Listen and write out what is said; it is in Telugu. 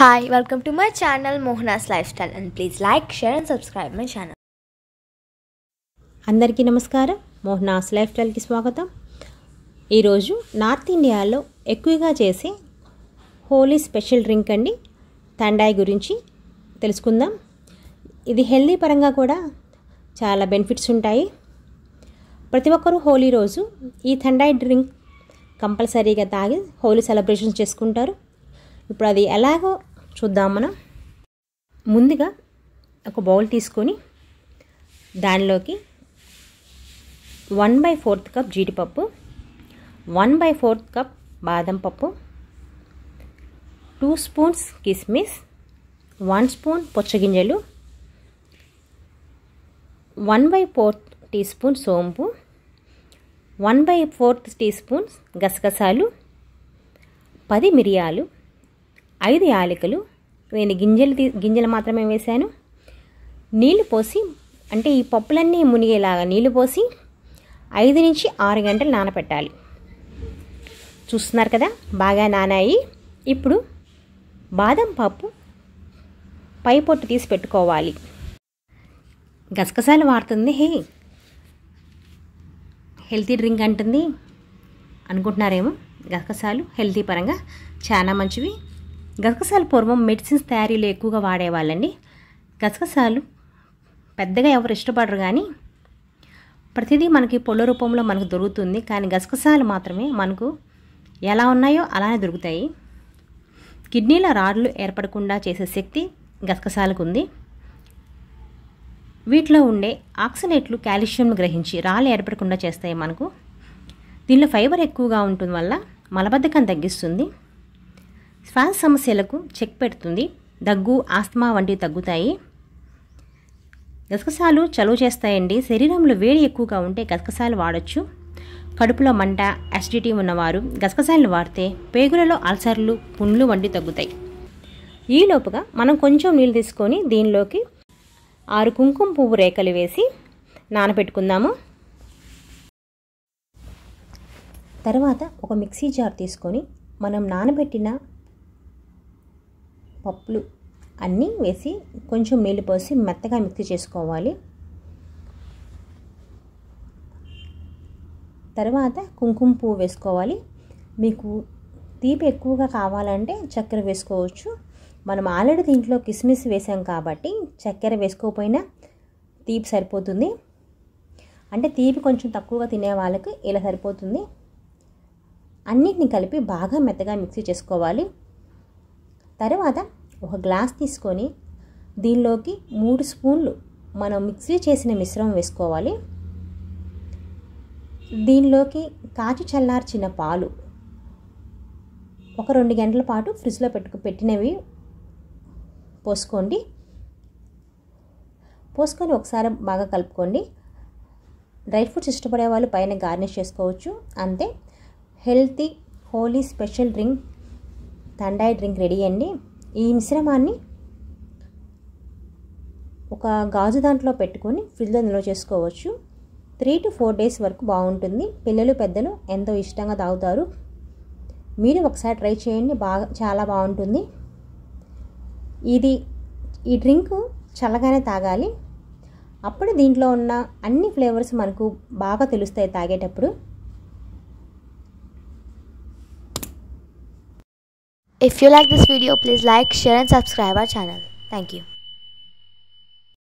Hi welcome to my channel Mohana's lifestyle and please like share and subscribe my channel అందరికీ నమస్కారం మోహనాస్ లైఫ్ స్టైల్కి స్వాగతం ఈరోజు నార్త్ ఇండియాలో ఎక్కువగా చేసే హోలీ స్పెషల్ డ్రింక్ అండి తండాయి గురించి తెలుసుకుందాం ఇది హెల్దీ పరంగా కూడా చాలా బెనిఫిట్స్ ఉంటాయి ప్రతి ఒక్కరూ హోలీ రోజు ఈ తండాయి డ్రింక్ కంపల్సరీగా తాగి హోలీ సెలబ్రేషన్స్ చేసుకుంటారు ఇప్పుడు అది ఎలాగో చూద్దాం మనం ముందుగా ఒక బౌల్ తీసుకొని దానిలోకి వన్ బై ఫోర్త్ కప్ జీడిపప్పు వన్ బై ఫోర్త్ కప్ బాదం పప్పు టూ స్పూన్స్ కిస్మిస్ వన్ స్పూన్ పొచ్చగింజలు one by fourth teaspoon సోంపు one by fourth teaspoons గసగసాలు పది మిరియాలు ఐదు యాలకులు నేను గింజలు గింజలు మాత్రమే వేశాను నీళ్లు పోసి అంటే ఈ పప్పులన్నీ మునిగేలాగా నీళ్లు పోసి ఐదు నుంచి ఆరు గంటలు నానపెట్టాలి చూస్తున్నారు కదా బాగా నానాయి ఇప్పుడు బాదం పప్పు పై పొట్టు తీసి పెట్టుకోవాలి గసగసాలు వాడుతుంది హే హెల్తీ డ్రింక్ అంటుంది అనుకుంటున్నారేమో గసగసాలు హెల్తీ పరంగా చాలా మంచివి గసగసాలు పూర్వం మెడిసిన్స్ తయారీలో ఎక్కువగా వాడేవాళ్ళండి గసగసాలు పెద్దగా ఎవరు ఇష్టపడరు కానీ ప్రతిదీ మనకి పొళ్ళ రూపంలో మనకు దొరుకుతుంది కానీ గసగసాలు మాత్రమే మనకు ఎలా ఉన్నాయో అలానే దొరుకుతాయి కిడ్నీల రాడ్లు ఏర్పడకుండా చేసే శక్తి గసగసాలకు ఉంది వీటిలో ఉండే ఆక్సిడేట్లు కాల్షియంను గ్రహించి రాళ్ళు ఏర్పడకుండా చేస్తాయి మనకు దీనిలో ఫైబర్ ఎక్కువగా ఉంటుంది వల్ల మలబద్ధకం తగ్గిస్తుంది శ్వాస సమస్యలకు చెక్ పెడుతుంది దగ్గు ఆస్తమా వంటివి తగ్గుతాయి గసగసాలు చలువ చేస్తాయండి శరీరంలో వేడి ఎక్కువగా ఉంటే గసగసాలు వాడచ్చు కడుపులో మంట అసిడిటీ ఉన్నవారు గసగసాలను వాడితే పేగులలో అల్సర్లు పుండ్లు వంటి తగ్గుతాయి ఈలోపుగా మనం కొంచెం నీళ్ళు తీసుకొని దీనిలోకి ఆరు కుంకుమ పువ్వు రేఖలు వేసి నానబెట్టుకుందాము తర్వాత ఒక మిక్సీ జార్ తీసుకొని మనం నానబెట్టిన పప్పులు అన్నీ వేసి కొంచెం నీళ్ళు పోసి మెత్తగా మిక్స్ చేసుకోవాలి తర్వాత కుంకుమ పువ్వు వేసుకోవాలి మీకు తీపి ఎక్కువగా కావాలంటే చక్కెర వేసుకోవచ్చు మనం ఆల్రెడీ దీంట్లో కిస్మిస్ వేసాం కాబట్టి చక్కెర వేసుకోకపోయినా తీపి సరిపోతుంది అంటే తీపి కొంచెం తక్కువగా తినే వాళ్ళకి ఇలా సరిపోతుంది అన్నిటిని కలిపి బాగా మెత్తగా మిక్సీ చేసుకోవాలి తర్వాత ఒక గ్లాస్ తీసుకొని దీనిలోకి మూడు స్పూన్లు మనం మిక్సీ చేసిన మిశ్రమం వేసుకోవాలి దీనిలోకి కాచి చల్లార్చిన పాలు ఒక రెండు గంటల పాటు ఫ్రిడ్జ్లో పెట్టుకు పెట్టినవి పోసుకోండి పోసుకొని ఒకసారి బాగా కలుపుకోండి డ్రై ఫ్రూట్స్ ఇష్టపడే వాళ్ళు పైన గార్నిష్ చేసుకోవచ్చు అంతే healthy Holi special drink thandai drink ready అండి ఈ మిశ్రమాన్ని ఒక గాజు దాంట్లో పెట్టుకొని ఫ్రిడ్జ్లో నిల్వ చేసుకోవచ్చు త్రీ టు ఫోర్ డేస్ వరకు బాగుంటుంది పిల్లలు పెద్దలు ఎంతో ఇష్టంగా తాగుతారు మీరు ఒకసారి ట్రై చేయండి బాగా చాలా బాగుంటుంది ఇది ఈ డ్రింక్ చల్లగానే తాగాలి అప్పుడు దీంట్లో ఉన్న అన్ని ఫ్లేవర్స్ మనకు బాగా తెలుస్తాయి తాగేటప్పుడు If you like this video, please like, share and subscribe our channel. Thank you.